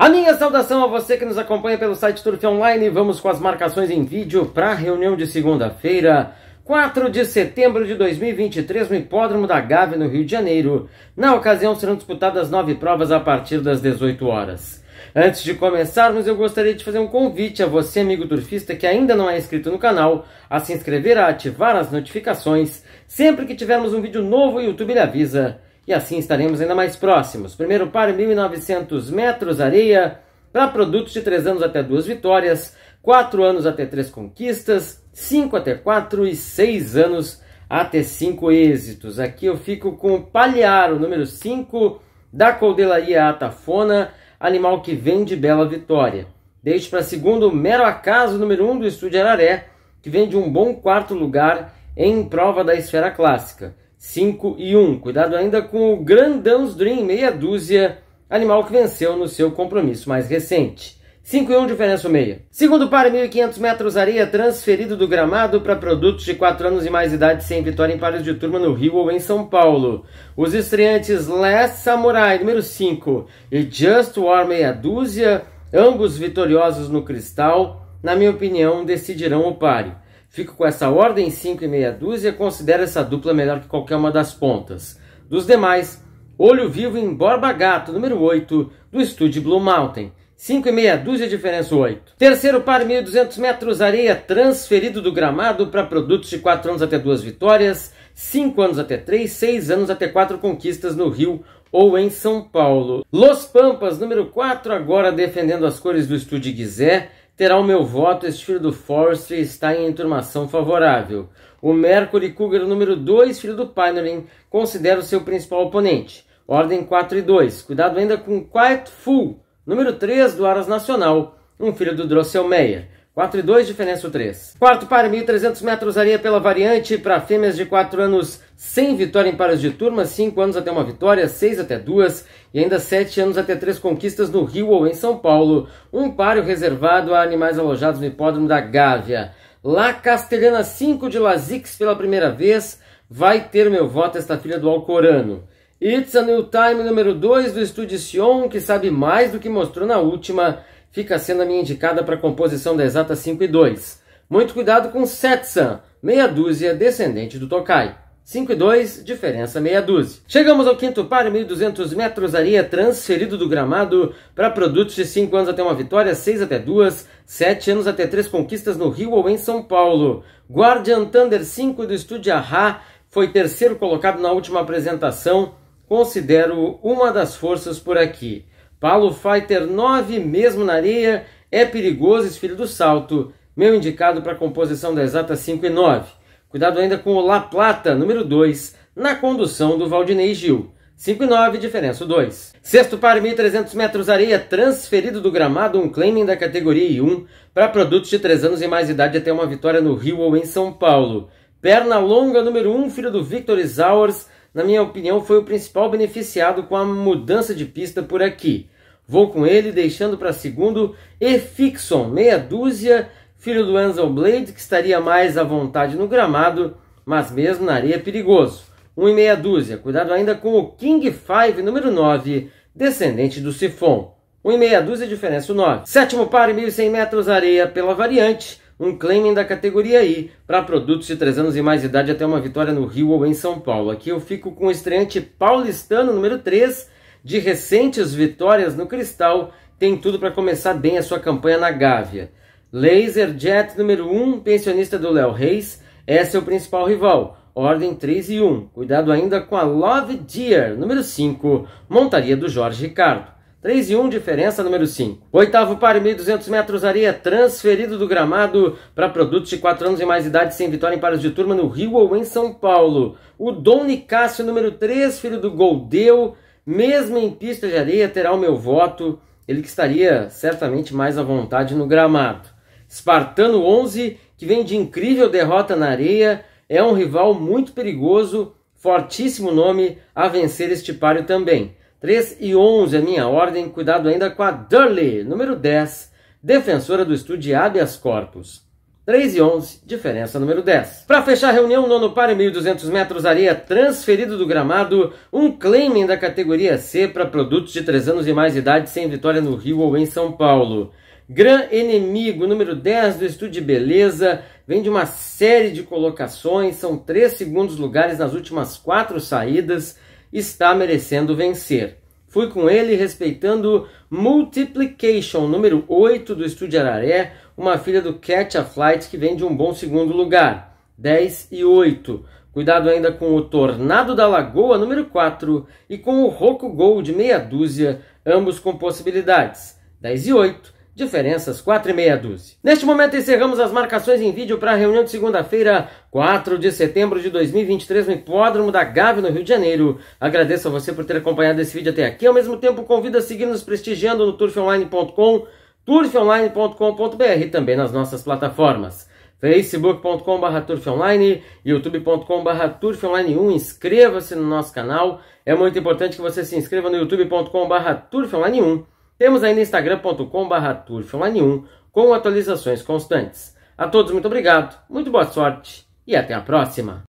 A minha saudação a você que nos acompanha pelo site Turf Online. Vamos com as marcações em vídeo para a reunião de segunda-feira, 4 de setembro de 2023, no Hipódromo da Gávea, no Rio de Janeiro. Na ocasião, serão disputadas nove provas a partir das 18 horas. Antes de começarmos, eu gostaria de fazer um convite a você, amigo turfista, que ainda não é inscrito no canal, a se inscrever, a ativar as notificações. Sempre que tivermos um vídeo novo, o YouTube lhe avisa e assim estaremos ainda mais próximos. Primeiro par, 1.900 metros, areia, para produtos de 3 anos até 2 vitórias, 4 anos até 3 conquistas, 5 até 4 e 6 anos até 5 êxitos. Aqui eu fico com o Palharo, número 5, da Coldelaria Atafona, animal que vem de Bela Vitória. Deixo para segundo Mero Acaso, número 1 um do Estúdio Araré, que vem de um bom quarto lugar em prova da esfera clássica. 5 e 1. Cuidado ainda com o Grandão's Dream, meia dúzia, animal que venceu no seu compromisso mais recente. 5 e 1, diferença meia. Segundo par, 1.500 metros areia, transferido do gramado para produtos de 4 anos e mais idade, sem vitória em pares de turma no Rio ou em São Paulo. Os estreantes Last Samurai, número 5, e Just War, meia dúzia, ambos vitoriosos no cristal, na minha opinião, decidirão o par. Fico com essa ordem 5 e meia dúzia, considero essa dupla melhor que qualquer uma das pontas. Dos demais, Olho Vivo em Borba Gato, número 8, do estúdio Blue Mountain. 5 e meia dúzia, diferença 8. Terceiro par, 1.200 metros, areia transferido do gramado para produtos de 4 anos até 2 vitórias, 5 anos até 3, 6 anos até 4 conquistas no Rio ou em São Paulo. Los Pampas, número 4, agora defendendo as cores do estúdio Guizé, terá o meu voto. Este filho do Forrest está em enturmação favorável. O Mercury Cougar número 2, filho do Pinorin, considera o seu principal oponente. Ordem 4 e 2. Cuidado ainda com Quiet Full, número 3 do Aras Nacional, um filho do Drosselmeyer. 4 e 2, diferença 3. Quarto par, 1.300 metros areia pela variante para fêmeas de 4 anos 100 vitórias em pares de turma, 5 anos até uma vitória, 6 até duas e ainda 7 anos até três conquistas no Rio ou em São Paulo. Um páreo reservado a animais alojados no hipódromo da Gávea. Lá Castelhana 5 de Lazix pela primeira vez, vai ter meu voto esta filha do Alcorano. It's a New Time número 2 do Estúdio Sion, que sabe mais do que mostrou na última, fica sendo a minha indicada para a composição da Exata 5 e 2. Muito cuidado com Setsan, meia dúzia descendente do Tokai. 5 e 2, diferença meia dúzia. Chegamos ao quinto par, 1.200 metros, areia transferido do gramado para produtos de 5 anos até uma vitória, 6 até 2, 7 anos até 3 conquistas no Rio ou em São Paulo. Guardian Thunder 5 do Estúdio Arra foi terceiro colocado na última apresentação, considero uma das forças por aqui. Paulo Fighter 9, mesmo na areia, é perigoso, filho do salto, meu indicado para a composição da exata 5 e 9. Cuidado ainda com o La Plata, número 2, na condução do Valdinei Gil. 5 e 9, diferença 2. Sexto par, 1.300 metros areia, transferido do gramado um claiming da categoria I1 para produtos de 3 anos e mais idade até uma vitória no Rio ou em São Paulo. Perna longa, número 1, filho do Victor Isaurs, na minha opinião foi o principal beneficiado com a mudança de pista por aqui. Vou com ele, deixando para segundo e Fixon, meia dúzia filho do Ansel Blade, que estaria mais à vontade no gramado, mas mesmo na areia é perigoso. um e meia dúzia, cuidado ainda com o King 5, número 9, descendente do Sifon. um e meia dúzia, diferença 9. Sétimo par, 1.100 metros areia pela variante, um claiming da categoria I para produtos de 3 anos e mais idade até uma vitória no Rio ou em São Paulo. Aqui eu fico com o estreante paulistano, número 3, de recentes vitórias no Cristal, tem tudo para começar bem a sua campanha na Gávea. Laser Jet número 1, pensionista do Léo Reis, é seu principal rival. Ordem 3 e 1. Cuidado ainda com a Love Deer, número 5, montaria do Jorge Ricardo. 3 e 1, diferença número 5. Oitavo par, 1.200 metros, areia transferido do gramado para produtos de 4 anos e mais idade sem vitória em pares de turma no Rio ou em São Paulo. O Dom Nicásio, número 3, filho do Goldeu, mesmo em pista de areia, terá o meu voto. Ele que estaria certamente mais à vontade no gramado. Spartano 11, que vem de incrível derrota na areia, é um rival muito perigoso, fortíssimo nome a vencer este páreo também. 3 e 11 a minha ordem, cuidado ainda com a Durley, número 10, defensora do estúdio habeas corpus. 3 e 11, diferença número 10. Para fechar a reunião, nono par e 1.200 metros, areia transferido do gramado, um claiming da categoria C para produtos de 3 anos e mais idade sem vitória no Rio ou em São Paulo. Gran Inimigo, número 10 do Estúdio de Beleza, vem de uma série de colocações, são três segundos lugares nas últimas quatro saídas, está merecendo vencer. Fui com ele respeitando Multiplication, número 8 do Estúdio Araré, uma filha do Catch a Flight que vem de um bom segundo lugar, 10 e 8. Cuidado ainda com o Tornado da Lagoa, número 4, e com o Roku Gold, meia dúzia, ambos com possibilidades, 10 e 8 diferenças 4 e meia dúzia. Neste momento encerramos as marcações em vídeo para a reunião de segunda-feira, 4 de setembro de 2023, no Hipódromo da Gávea, no Rio de Janeiro. Agradeço a você por ter acompanhado esse vídeo até aqui. Ao mesmo tempo, convido a seguir nos prestigiando no turfonline.com, turfonline.com.br e também nas nossas plataformas facebook.com.br turfonline, youtube.com.br turfonline1, inscreva-se no nosso canal, é muito importante que você se inscreva no youtube.com.br turfonline1 temos ainda instagram.com.br online 1 com atualizações constantes. A todos muito obrigado, muito boa sorte e até a próxima!